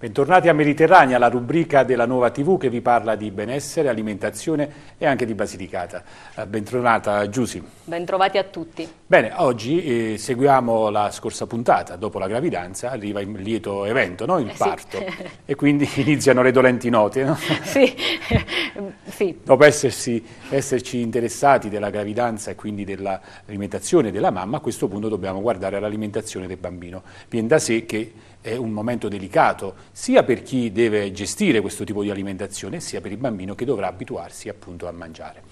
Bentornati a Mediterranea, la rubrica della nuova TV che vi parla di benessere, alimentazione e anche di Basilicata. Eh, bentornata Giusi. Bentrovati a tutti. Bene, oggi eh, seguiamo la scorsa puntata, dopo la gravidanza arriva il lieto evento, no? il eh, parto, sì. e quindi iniziano le dolenti note. No? Sì. sì. Dopo essersi, esserci interessati della gravidanza e quindi dell'alimentazione della mamma, a questo punto dobbiamo guardare all'alimentazione del bambino. Viene da sé che è un momento delicato sia per chi deve gestire questo tipo di alimentazione sia per il bambino che dovrà abituarsi appunto a mangiare.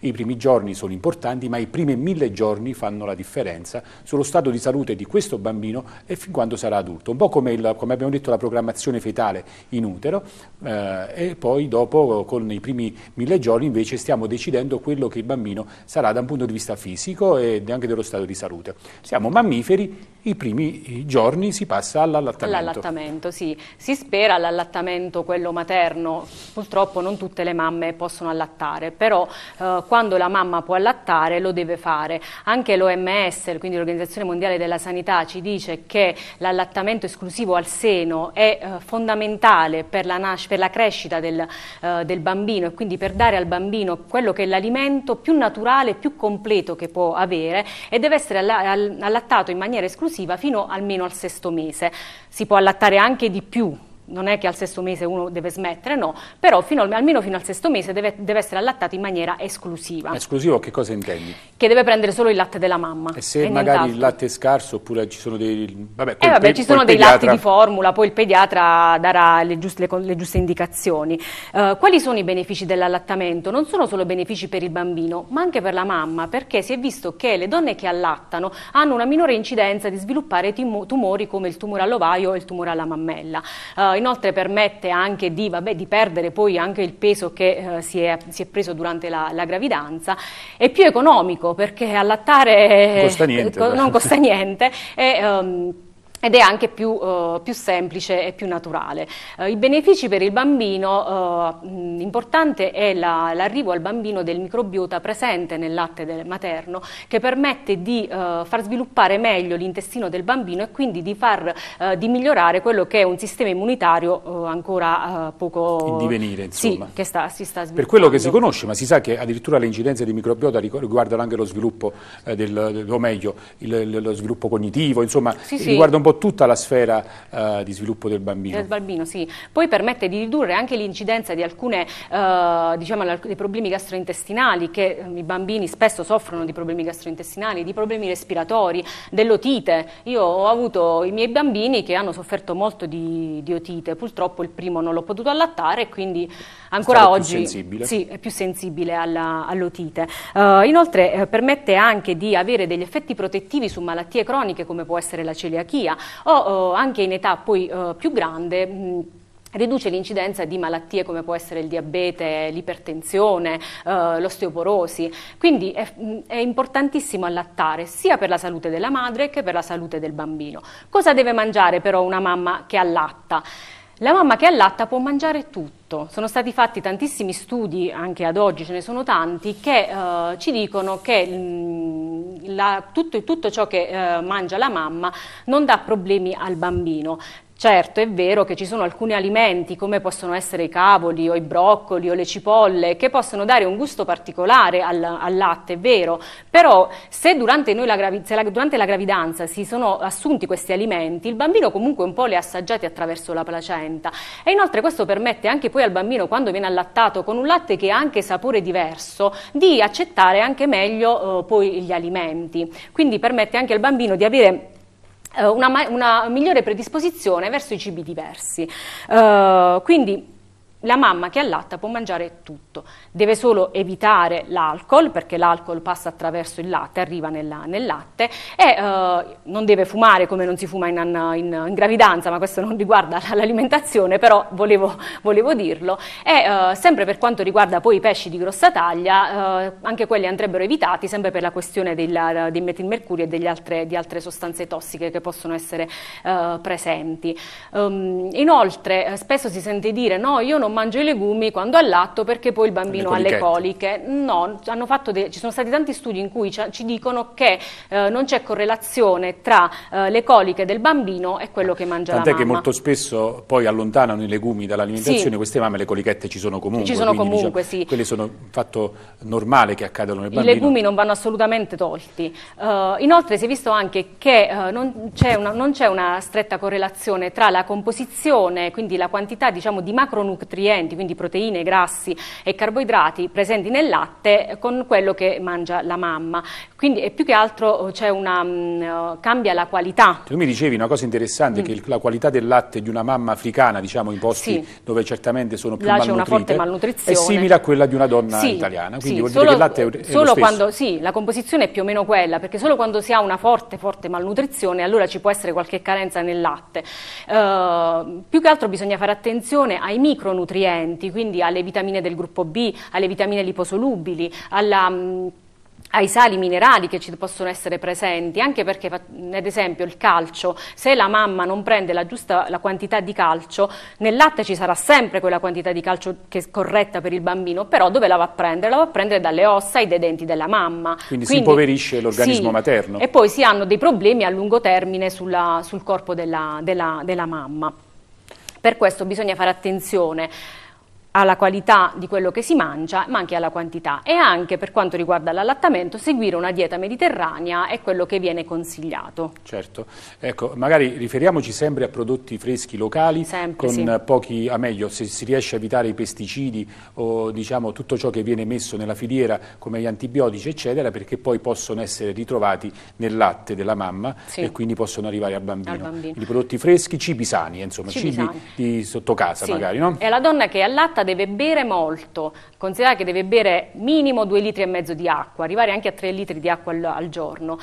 I primi giorni sono importanti, ma i primi mille giorni fanno la differenza sullo stato di salute di questo bambino e fin quando sarà adulto. Un po' come, il, come abbiamo detto la programmazione fetale in utero eh, e poi dopo con i primi mille giorni invece stiamo decidendo quello che il bambino sarà da un punto di vista fisico e anche dello stato di salute. Siamo mammiferi, i primi giorni si passa all'allattamento. All'allattamento, sì. Si spera all'allattamento quello materno. Purtroppo non tutte le mamme possono allattare, però eh, quando la mamma può allattare lo deve fare. Anche l'OMS, quindi l'Organizzazione Mondiale della Sanità, ci dice che l'allattamento esclusivo al seno è eh, fondamentale per la, per la crescita del, eh, del, bambino e quindi per dare al bambino quello che è l'alimento più naturale, più completo che può avere e deve essere all all allattato in maniera esclusiva fino almeno al sesto mese. Si può allattare anche di più non è che al sesto mese uno deve smettere, no, però fino almeno fino al sesto mese deve, deve, essere allattato in maniera esclusiva. Esclusivo che cosa intendi? Che deve prendere solo il latte della mamma. E se e magari il latte è scarso oppure ci sono dei... Vabbè, eh vabbè ci sono dei latti di formula, poi il pediatra darà le giuste, le, le giuste indicazioni. Uh, quali sono i benefici dell'allattamento? Non sono solo benefici per il bambino, ma anche per la mamma, perché si è visto che le donne che allattano hanno una minore incidenza di sviluppare tumori come il tumore all'ovaio e il tumore alla mammella. Uh, inoltre permette anche di, vabbè, di, perdere poi anche il peso che eh, si, è, si, è, preso durante la, la, gravidanza, è più economico perché allattare costa niente, co non costa niente eh, e, um, ed è anche più, eh, più, semplice e più naturale. Eh, I benefici per il bambino, eh, importante è la, l'arrivo al bambino del microbiota presente nel latte materno che permette di eh, far sviluppare meglio l'intestino del bambino e quindi di, far, eh, di migliorare quello che è un sistema immunitario eh, ancora poco... In divenire, insomma. Sì, che sta, si sta Per quello che si conosce, ma si sa che addirittura le incidenze di microbiota riguardano anche lo sviluppo, del, o meglio, il, lo sviluppo cognitivo, insomma, sì, sì. riguarda un po' tutta la sfera eh, di sviluppo del bambino. Del bambino sì. Poi permette di ridurre anche l'incidenza di alcuni eh, diciamo, problemi gastrointestinali, che eh, i bambini spesso soffrono di problemi gastrointestinali, di problemi respiratori, dell'otite. Io ho avuto i miei bambini che hanno sofferto molto di, di otite, purtroppo il primo non l'ho potuto allattare e quindi ancora Stare oggi sì, è più sensibile all'otite. All uh, eh, inoltre eh, permette anche di avere degli effetti protettivi su malattie croniche come può essere la celiachia, o anche in età poi eh, più grande. Mh, riduce l'incidenza di malattie come può essere il diabete, l'ipertensione, eh, l'osteoporosi. Quindi è, è, importantissimo allattare sia per la salute della madre che per la salute del bambino. Cosa deve mangiare però una mamma che allatta? La mamma che allatta può mangiare tutto. Sono stati fatti tantissimi studi, anche ad oggi ce ne sono tanti, che eh, ci dicono che... Mh, la, tutto, tutto, ciò che eh, mangia la mamma non dà problemi al bambino. Certo, è vero che ci sono alcuni alimenti, come possono essere i cavoli o i broccoli o le cipolle, che possono dare un gusto particolare al, al latte, è vero, però se, durante, la, se la, durante, la, gravidanza si sono assunti questi alimenti, il bambino comunque un po' li ha assaggiati attraverso la placenta e inoltre questo permette anche poi al bambino, quando viene allattato con un latte che ha anche sapore diverso, di accettare anche meglio eh, poi gli alimenti, quindi permette anche al bambino di avere eh, una, una migliore predisposizione verso i cibi diversi. Uh, quindi la mamma che allatta può mangiare tutto, deve solo evitare l'alcol perché l'alcol passa attraverso il latte, arriva nella, nel latte e eh, non deve fumare come non si fuma in, in, in gravidanza, ma questo non riguarda l'alimentazione, però volevo, volevo dirlo. E eh, sempre per quanto riguarda poi i pesci di grossa taglia, eh, anche quelli andrebbero evitati sempre per la questione del, dei metilmercurio e altre, di altre sostanze tossiche che possono essere eh, presenti. Um, inoltre eh, spesso si sente dire no, io non non mangio i legumi quando allatto perché poi il bambino ha le coliche. No, ci sono stati tanti studi in cui ci dicono che eh, non c'è correlazione tra eh, le coliche del bambino e quello che mangia Tant'è la mamma. Tant'è che molto spesso poi allontanano i legumi dall'alimentazione, sì. queste mamme le colichette ci sono comunque. Ci sono diciamo, comunque, diciamo, sì. Quelle sono un fatto normale che accadano nel bambino. I legumi non vanno assolutamente tolti. Uh, inoltre si è visto anche che uh, non c'è una, una stretta correlazione tra la composizione, quindi la quantità diciamo, di macronutrienti nutrienti, quindi proteine, grassi e carboidrati presenti nel latte con quello che mangia la mamma. Quindi più che altro oh, una, mm, oh, cambia la qualità. Tu mi dicevi una cosa interessante, mm. che la qualità del latte di una mamma africana, diciamo in posti sì. dove certamente sono più Là malnutrite, è simile a quella di una donna sì, italiana. Quindi sì, vuol solo, dire che il latte è, è solo Quando, sì, la composizione è più o meno quella, perché solo quando si ha una forte, forte malnutrizione allora ci può essere qualche carenza nel latte. Uh, più che altro bisogna fare attenzione ai micronutrienti nutrienti, quindi alle vitamine del gruppo B, alle vitamine liposolubili, alla mm, ai sali minerali che ci possono essere presenti, anche perché ad esempio il calcio, se la mamma non prende la giusta la quantità di calcio, nel latte ci sarà sempre quella quantità di calcio che è corretta per il bambino, però dove la va a prendere? La va a prendere dalle ossa e dai denti della mamma. Quindi, Quindi si impoverisce l'organismo sì, materno. E poi si hanno dei problemi a lungo termine sulla, sul corpo della, della, della mamma per questo bisogna fare attenzione alla qualità di quello che si mangia, ma anche alla quantità e anche per quanto riguarda l'allattamento seguire una dieta mediterranea è quello che viene consigliato. Certo, ecco, magari riferiamoci sempre a prodotti freschi locali, sempre, con sì. pochi, a meglio, se si riesce a evitare i pesticidi o diciamo tutto ciò che viene messo nella filiera come gli antibiotici eccetera, perché poi possono essere ritrovati nel latte della mamma sì. e quindi possono arrivare al bambino. al bambino. I prodotti freschi, cibi sani, insomma, cibi, cibi sani. di sotto casa sì. magari, no? È la donna che allatta deve bere molto, considerare che deve bere minimo 2 litri e mezzo di acqua, arrivare anche a 3 litri di acqua al, al giorno.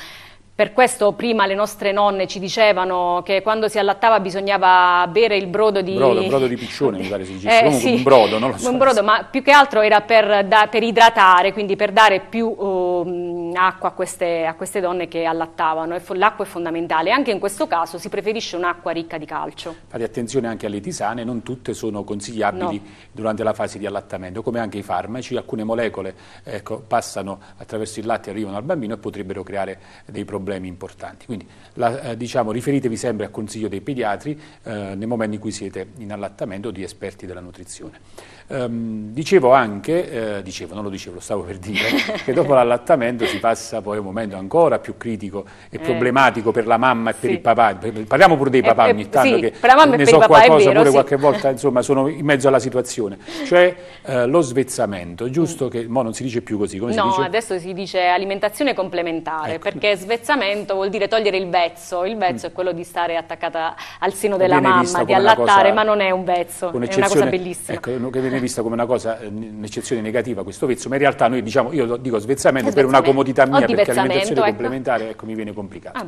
Per questo prima le nostre nonne ci dicevano che quando si allattava bisognava bere il brodo di... Brodo, brodo di piccione mi pare si dicesse, eh, sì, un brodo, non lo so. Un brodo, ma più che altro era per, da, per idratare, quindi per dare più... Um, acqua a queste, a queste, donne che allattavano. L'acqua è fondamentale, anche in questo caso si preferisce un'acqua ricca di calcio. Fate attenzione anche alle tisane, non tutte sono consigliabili no. durante la fase di allattamento, come anche i farmaci, alcune molecole ecco, passano attraverso il latte e arrivano al bambino e potrebbero creare dei problemi importanti. Quindi la, eh, diciamo, riferitevi sempre al consiglio dei pediatri eh, nel momento in cui siete in allattamento o di esperti della nutrizione. Um, dicevo anche, eh, dicevo, non lo dicevo, lo stavo per dire, che dopo l'allattamento si passa poi a un momento ancora più critico e eh. problematico per la mamma e sì. per il papà. Parliamo pure dei eh, papà eh, ogni tanto, sì, che ne so qualcosa vero, pure sì. qualche volta, insomma, sono in mezzo alla situazione. Cioè eh, lo svezzamento, giusto mm. che, mo non si dice più così, come no, si dice? adesso si dice alimentazione complementare, ecco. perché svezzamento vuol dire togliere il vezzo, il vezzo mm. è quello di stare attaccata al seno della mamma, di allattare, cosa, ma non è un vezzo, è una cosa bellissima. Ecco, viene eh. vista come una cosa, eh, un'eccezione negativa questo vezzo, ma in realtà noi diciamo, io dico svezzamento per una comodità mia, perché l'alimentazione ecco. complementare ecco, mi viene complicata. Ah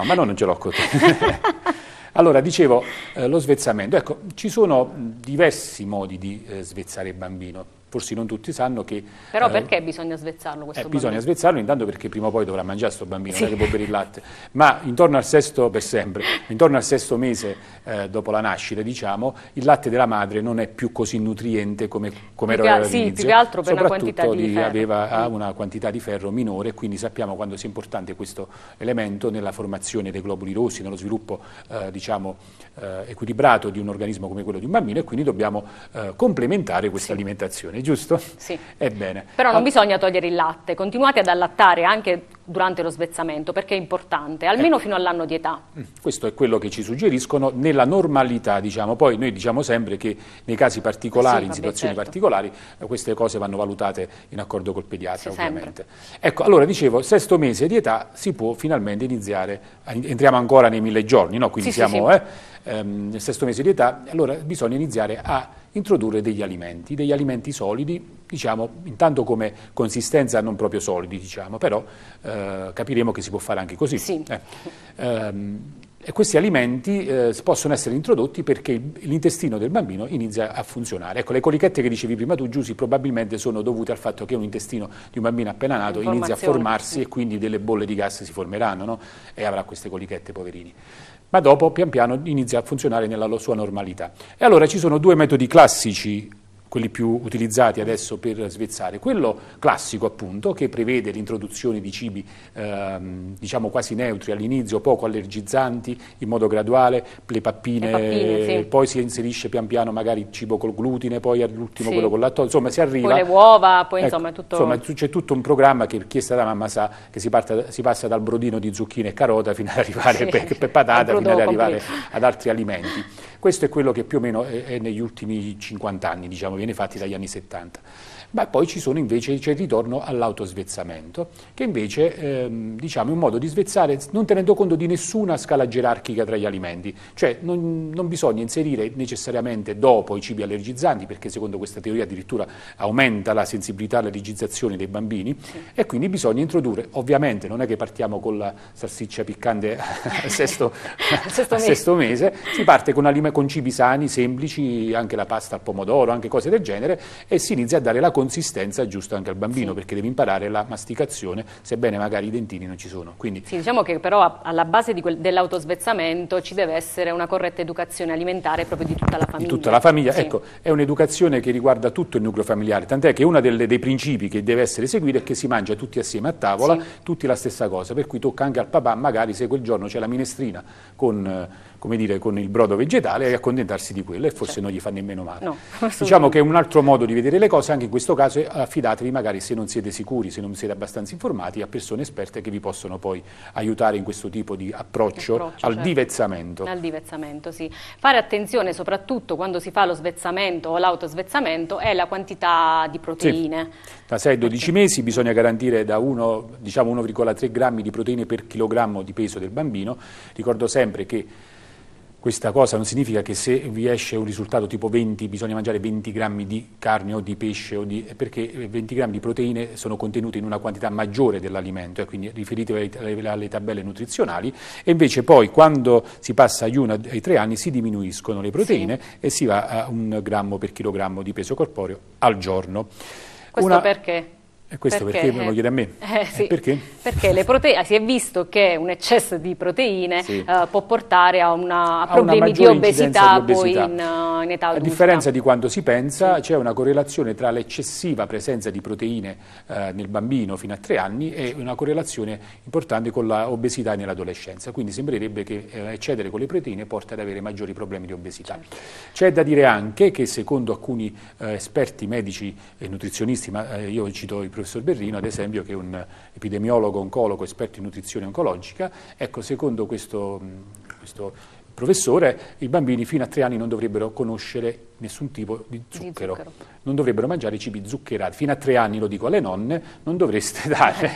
no, ma no, non ce l'ho con te. Allora, dicevo, eh, lo svezzamento. Ecco, ci sono diversi modi di eh, svezzare il bambino forse non tutti sanno che... Però eh, perché eh, bisogna svezzarlo questo eh, bambino? Bisogna svezzarlo intanto perché prima o poi dovrà mangiare questo bambino, sì. non è che può bere il latte, ma intorno al sesto, per sempre, intorno al sesto mese eh, dopo la nascita, diciamo, il latte della madre non è più così nutriente come, come era all'inizio. Sì, più che altro per una quantità di, ferro. aveva ha una quantità di ferro minore, quindi sappiamo quanto sia importante questo elemento nella formazione dei globuli rossi, nello sviluppo, eh, diciamo, eh, equilibrato di un organismo come quello di un bambino e quindi dobbiamo complementare questa sì. alimentazione animali, giusto? Sì. Ebbene. Però non bisogna togliere il latte, continuate ad allattare anche durante lo svezzamento perché è importante, almeno eh. fino all'anno di età. Mm, questo è quello che ci suggeriscono nella normalità, diciamo. Poi noi diciamo sempre che nei casi particolari, sì, in situazioni certo. particolari, eh, queste cose vanno valutate in accordo col pediatra, sì, ovviamente. Sempre. Ecco, allora dicevo, sesto mese di età si può finalmente iniziare, entriamo ancora nei mille giorni, no? Quindi siamo... Eh, ehm, sesto mese di età, allora bisogna iniziare a introdurre degli alimenti, degli alimenti solidi, diciamo, intanto come consistenza non proprio solidi, diciamo, però eh, capiremo che si può fare anche così. Sì. Eh. Ehm, e questi alimenti eh, possono essere introdotti perché l'intestino del bambino inizia a funzionare. Ecco, le colichette che dicevi prima tu, Giussi, probabilmente sono dovute al fatto che un intestino di un bambino appena nato inizia a formarsi e quindi delle bolle di gas si formeranno no? e avrà queste colichette, poverini ma dopo pian piano inizia a funzionare nella sua normalità. E allora ci sono due metodi classici quelli più utilizzati adesso per svezzare, quello classico appunto che prevede l'introduzione di cibi ehm, diciamo quasi neutri all'inizio, poco allergizzanti in modo graduale, le pappine, le pappine sì. poi si inserisce pian piano magari cibo col glutine, poi all'ultimo sì. quello con lattosio, insomma si arriva... Con le uova, poi ecco, insomma è tutto... Insomma c'è tutto un programma che chiesta da mamma sa che si, parta, si passa dal brodino di zucchine e carota fino ad arrivare sì. per, per patata, fino ad arrivare ad altri alimenti. Questo è quello che più o meno è, è negli ultimi 50 anni, diciamo, viene fatto dagli anni 70 ma poi ci sono invece, c'è il ritorno all'autosvezzamento, che invece ehm, diciamo, è un modo di svezzare non tenendo conto di nessuna scala gerarchica tra gli alimenti, cioè non, non bisogna inserire necessariamente dopo i cibi allergizzanti, perché secondo questa teoria addirittura aumenta la sensibilità all'allergizzazione dei bambini, sì. e quindi bisogna introdurre, ovviamente non è che partiamo con la salsiccia piccante al sesto, sesto, mese. sesto, mese. si parte con, con cibi sani, semplici, anche la pasta al pomodoro, anche cose del genere, e si inizia a dare la consistenza giusta anche al bambino, sì. perché deve imparare la masticazione, sebbene magari i dentini non ci sono. Quindi... Sì, diciamo che però alla base dell'autosvezzamento ci deve essere una corretta educazione alimentare proprio di tutta la famiglia. Di tutta la famiglia, sì. ecco, è un'educazione che riguarda tutto il nucleo familiare, tant'è che uno dei principi che deve essere seguito è che si mangia tutti assieme a tavola, sì. tutti la stessa cosa, per cui tocca anche al papà, magari se quel giorno c'è la minestrina con eh, come dire, con il brodo vegetale e accontentarsi di quello e forse cioè. non gli fa nemmeno male. No, diciamo che è un altro modo di vedere le cose, anche in questo caso affidatevi magari se non siete sicuri, se non siete abbastanza informati, a persone esperte che vi possono poi aiutare in questo tipo di approccio, approccio al cioè, divezzamento. Al divezzamento, sì. Fare attenzione soprattutto quando si fa lo svezzamento o l'autosvezzamento è la quantità di proteine. Sì. Da 6 a 12 ecco. mesi bisogna garantire da 1, diciamo 1,3 grammi di proteine per chilogrammo di peso del bambino. Ricordo sempre che questa cosa non significa che se vi esce un risultato tipo 20 bisogna mangiare 20 grammi di carne o di pesce, o di, eh, perché 20 eh, grammi di proteine sono contenute in una quantità maggiore dell'alimento, e quindi riferitevi alle, tabelle nutrizionali, e invece poi quando si passa agli 1 ai 3 anni si diminuiscono le proteine sì. e si va a un grammo per chilogrammo di peso corporeo al giorno. Questo una, perché? E questo perché, perché me lo chiede a me? Eh, eh sì. Perché? Perché proteine, si è visto che un eccesso di proteine sì. uh, può portare a, una, a, a problemi una di obesità, di obesità. In, uh, in, età adulta. A differenza di quanto si pensa, sì. c'è una correlazione tra l'eccessiva presenza di proteine uh, nel bambino fino a tre anni e una correlazione importante con l'obesità nell'adolescenza. Quindi sembrerebbe che eccedere con le proteine porta ad avere maggiori problemi di obesità. Certo. C'è da dire anche che secondo alcuni esperti medici e nutrizionisti, ma io cito i professor Berrino, ad esempio, che è un epidemiologo, oncologo, esperto in nutrizione oncologica, ecco, secondo questo, mm, questo professore, i bambini fino a tre anni non dovrebbero conoscere nessun tipo di zucchero. di zucchero. Non dovrebbero mangiare cibi zuccherati. Fino a tre anni, lo dico alle nonne, non dovreste dare.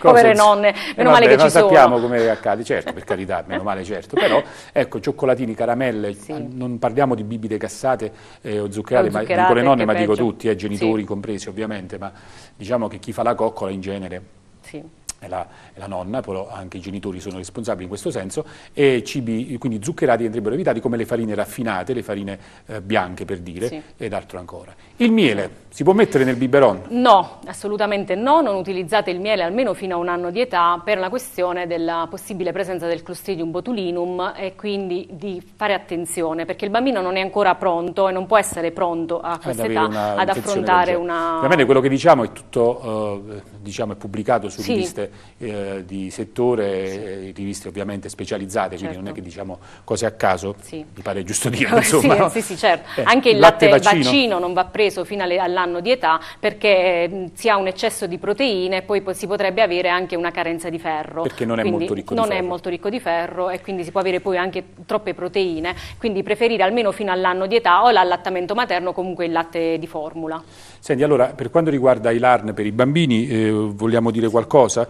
Povere nonne, eh, meno eh, male vabbè, che ci sono. Non sappiamo come accade, certo, per carità, meno male, certo. Però, ecco, cioccolatini, caramelle, sì. Ah, non parliamo di bibite cassate eh, o zuccherate, o ma dico le nonne, ma peggio. dico tutti, eh, genitori sì. compresi ovviamente, ma diciamo che chi fa la coccola in genere... Sì è la, è la, nonna, però anche i genitori sono responsabili in questo senso, e cibi quindi zuccherati andrebbero evitati come le farine raffinate, le farine eh, bianche per dire, sì. ed altro ancora. Il miele, si può mettere nel biberon? No, assolutamente no, non utilizzate il miele almeno fino a un anno di età per la questione della possibile presenza del Clostridium botulinum e quindi di fare attenzione, perché il bambino non è ancora pronto e non può essere pronto a questa ad età ad affrontare una... Veramente quello che diciamo è tutto, eh, diciamo, è pubblicato su sì. riviste eh, di settore, sì. Eh, riviste ovviamente specializzate, certo. quindi non è certo. che diciamo cose a caso, sì. mi pare giusto dire. Insomma, sì, sì, certo. Eh, Anche il latte, latte vaccino. vaccino. non va preso fino all'anno di età perché mm, si ha un eccesso di proteine e poi si potrebbe avere anche una carenza di ferro. Perché non è quindi molto ricco di ferro. Non è molto ricco di ferro e quindi si può avere poi anche troppe proteine, quindi preferire almeno fino all'anno di età o l'allattamento materno comunque il latte di formula. Senti, allora, per quanto riguarda i LARN per i bambini, eh, vogliamo dire qualcosa?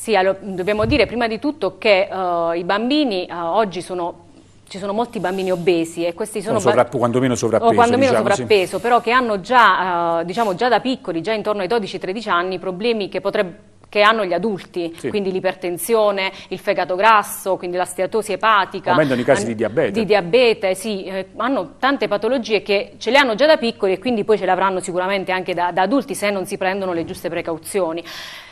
Sì, allora, dobbiamo dire prima di tutto che uh, i bambini uh, oggi sono ci sono molti bambini obesi e questi sono sovrapp quantomeno sovrappeso, O quantomeno diciamo, sovrappeso sì. però che hanno già, eh, diciamo, già da piccoli, già intorno ai 12-13 anni, problemi che potrebbero che hanno gli adulti, sì. quindi l'ipertensione, il fegato grasso, quindi la steatosi epatica. Aumentano i casi di diabete. Di diabete, sì, eh, hanno tante patologie che ce le hanno già da piccoli e quindi poi ce le avranno sicuramente anche da, da adulti se non si prendono le giuste precauzioni.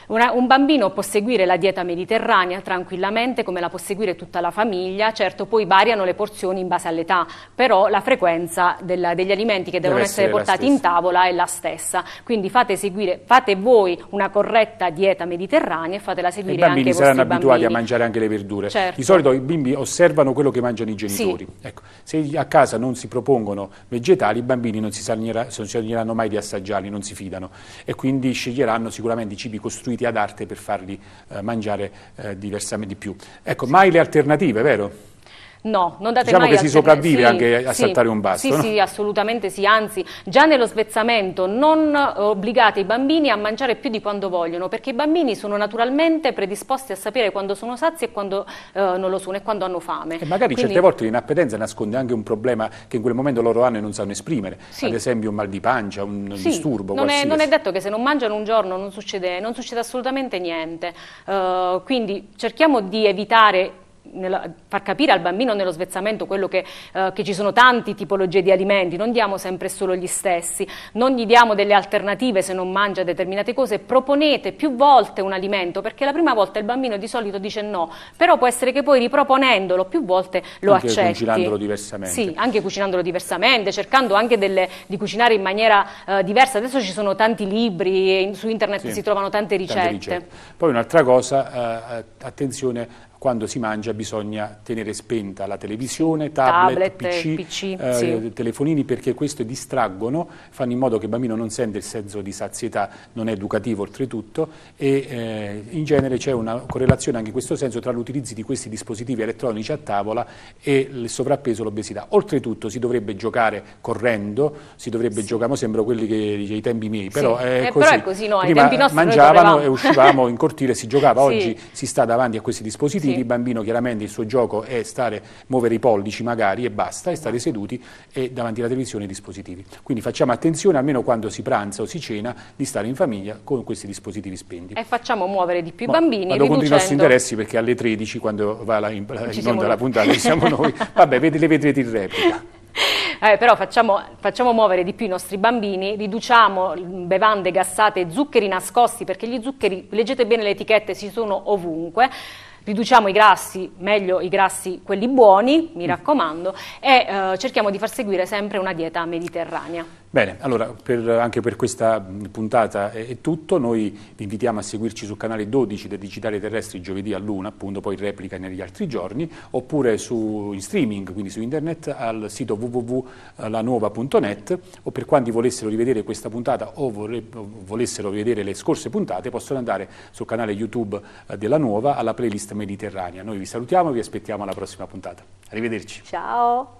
Una, un bambino può seguire la dieta mediterranea tranquillamente come la può seguire tutta la famiglia, certo poi variano le porzioni in base all'età, però la frequenza della, degli alimenti che devono essere, essere portati in tavola è la stessa. Quindi fate, seguire, fate voi una corretta dieta mediterranea e fatela seguire anche i bambini. I bambini saranno abituati bambini. a mangiare anche le verdure. Certo. Di solito i bimbi osservano quello che mangiano i genitori. Sì. Ecco, se a casa non si propongono vegetali, i bambini non si sogneranno mai di assaggiarli, non si fidano e quindi sceglieranno sicuramente i cibi costruiti ad arte per farli eh, mangiare eh, di più. Ecco, mai le alternative, vero? No, non date diciamo mai che si sopravvive sì, anche a sì, saltare un basso. Sì, no? sì, assolutamente sì, anzi, già nello svezzamento non eh, obbligate i bambini a mangiare più di quando vogliono, perché i bambini sono naturalmente predisposti a sapere quando sono sazi e quando eh, non lo sono e quando hanno fame. E magari Quindi... certe volte l'inappetenza nasconde anche un problema che in quel momento loro hanno e non sanno esprimere, sì. ad esempio un mal di pancia, un sì, disturbo. Non è, non è, detto che se non mangiano un giorno non succede, non succede assolutamente niente. Uh, quindi cerchiamo di evitare nella, far capire al bambino nello svezzamento quello che, eh, che, ci sono tanti tipologie di alimenti, non diamo sempre solo gli stessi, non gli diamo delle alternative se non mangia determinate cose, proponete più volte un alimento perché la prima volta il bambino di solito dice no, però può essere che poi riproponendolo più volte lo anche accetti. Cucinandolo diversamente. Sì, anche cucinandolo diversamente, cercando anche delle, di cucinare in maniera eh, diversa. Adesso ci sono tanti libri, in, su internet sì, si trovano tante ricette. Tante ricette. Poi un'altra cosa, eh, eh attenzione quando si mangia bisogna tenere spenta la televisione, tablet, tablet PC, PC eh, sì. telefonini perché questi distraggono, fanno in modo che il bambino non sente il senso di sazietà, non è educativo oltretutto e eh, in genere c'è una correlazione anche in questo senso tra l'utilizzo di questi dispositivi elettronici a tavola e il sovrappeso e l'obesità. Oltretutto si dovrebbe giocare correndo, si dovrebbe sì. giocare, sembra quelli che dice i tempi miei, però, sì. è, eh, così. però è così. No, Prima mangiavano e uscivamo in cortile, si giocava, oggi si sta davanti a questi dispositivi quindi il bambino chiaramente il suo gioco è stare, muovere i pollici magari e basta, e stare esatto. seduti e davanti alla televisione i dispositivi. Quindi facciamo attenzione almeno quando si pranza o si cena di stare in famiglia con questi dispositivi spenti. E facciamo muovere di più i bambini. Ma riducendo... contro i nostri interessi perché alle 13 quando va la, in, in onda la puntata ci siamo noi. Vabbè, le vedrete in replica. Eh, però facciamo, facciamo, muovere di più i nostri bambini, riduciamo bevande gassate, zuccheri nascosti, perché gli zuccheri, leggete bene le etichette, si sono ovunque riduciamo i grassi, meglio i grassi quelli buoni, mi mm. raccomando, e eh, cerchiamo di far seguire sempre una dieta mediterranea. Bene, allora per, anche per questa puntata è, è, tutto, noi vi invitiamo a seguirci sul canale 12 del Digitale Terrestri giovedì a luna, appunto, poi replica negli altri giorni, oppure su, in streaming, quindi su internet, al sito www.lanuova.net o per quanti volessero rivedere questa puntata o vole, volessero rivedere le scorse puntate possono andare sul canale YouTube eh, della Nuova alla playlist mediterranea. Noi vi salutiamo e vi aspettiamo alla prossima puntata. Arrivederci. Ciao.